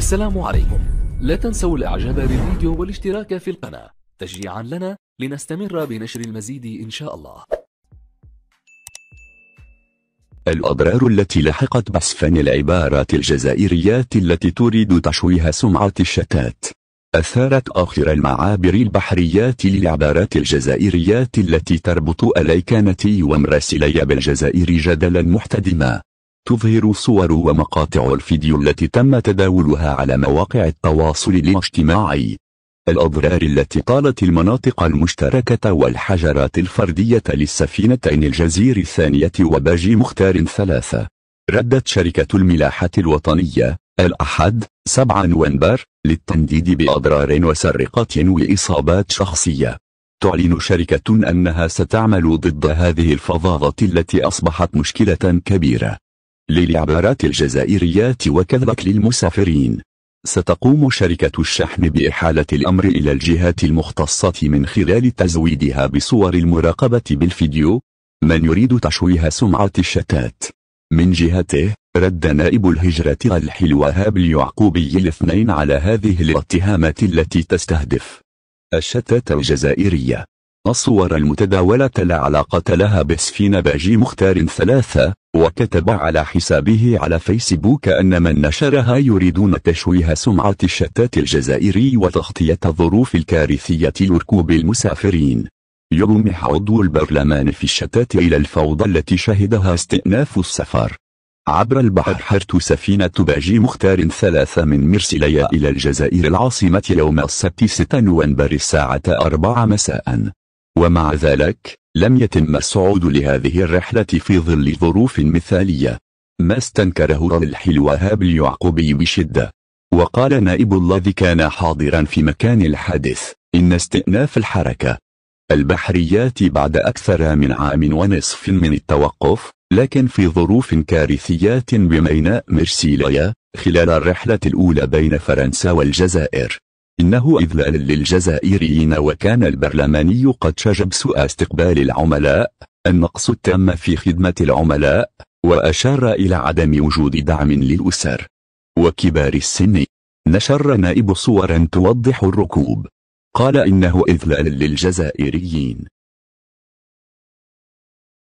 السلام عليكم لا تنسوا الاعجاب بالفيديو والاشتراك في القناة تشجيعا لنا لنستمر بنشر المزيد إن شاء الله الأضرار التي لحقت بسفن العبارات الجزائريات التي تريد تشويه سمعة الشتات أثارت آخر المعابر البحريات للعبارات الجزائريات التي تربط أليكانتي ومراسلي بالجزائر جدلا محتدما تظهر صور ومقاطع الفيديو التي تم تداولها على مواقع التواصل الاجتماعي الأضرار التي طالت المناطق المشتركة والحجرات الفردية للسفينتين الجزير الثانية وباجي مختار ثلاثة ردت شركة الملاحة الوطنية الأحد 7 نوفمبر للتنديد بأضرار وسرقة وإصابات شخصية تعلن شركة أنها ستعمل ضد هذه الفظاظة التي أصبحت مشكلة كبيرة للعبارات الجزائريات وكذلك للمسافرين ستقوم شركة الشحن بإحالة الأمر إلى الجهات المختصة من خلال تزويدها بصور المراقبة بالفيديو من يريد تشويه سمعة الشتات من جهته رد نائب الهجرة الحلوى هاب اليعقوبي الاثنين على هذه الاتهامات التي تستهدف الشتات الجزائرية الصور المتداولة لا علاقة لها بسفينة باجي مختار ثلاثة وكتب على حسابه على فيسبوك أن من نشرها يريدون تشويه سمعة الشتات الجزائري وتغطية الظروف الكارثية لركوب المسافرين يلمح عضو البرلمان في الشتات إلى الفوضى التي شهدها استئناف السفر عبر البحر حرت سفينة باجي مختار ثلاثة من مرسيليا إلى الجزائر العاصمة يوم السبت 6 نوفمبر الساعة 4 مساء ومع ذلك لم يتم الصعود لهذه الرحلة في ظل ظروف مثالية ما استنكره رلح الوهاب اليعقوبي بشدة وقال نائب الذي كان حاضرا في مكان الحادث إن استئناف الحركة البحريات بعد أكثر من عام ونصف من التوقف لكن في ظروف كارثيات بميناء مرسيليا خلال الرحلة الأولى بين فرنسا والجزائر إنه إذلال للجزائريين وكان البرلماني قد شجب سوء استقبال العملاء النقص التام في خدمة العملاء وأشار إلى عدم وجود دعم للأسر وكبار السن نشر نائب صورا توضح الركوب قال إنه إذلال للجزائريين